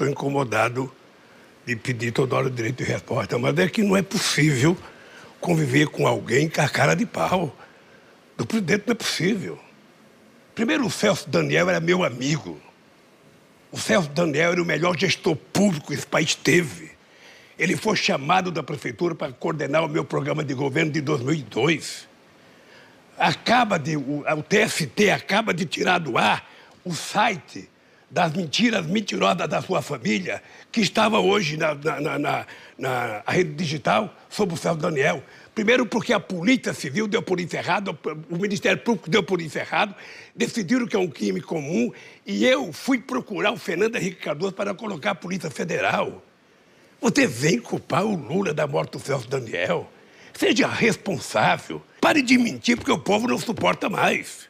estou incomodado de pedir toda hora o direito de resposta, mas é que não é possível conviver com alguém com a cara de pau. Do presidente não é possível. Primeiro, o Celso Daniel era meu amigo. O Celso Daniel era o melhor gestor público que esse país teve. Ele foi chamado da prefeitura para coordenar o meu programa de governo de 2002. Acaba de, o, o TST acaba de tirar do ar o site das mentiras mentirosas da sua família, que estava hoje na, na, na, na rede digital, sobre o Celso Daniel. Primeiro porque a Polícia Civil deu por encerrado, o Ministério Público deu por encerrado, decidiram que é um crime comum e eu fui procurar o Fernando Henrique Cardoso para colocar a Polícia Federal. Você vem culpar o Lula da morte do Celso Daniel. Seja responsável. Pare de mentir, porque o povo não suporta mais.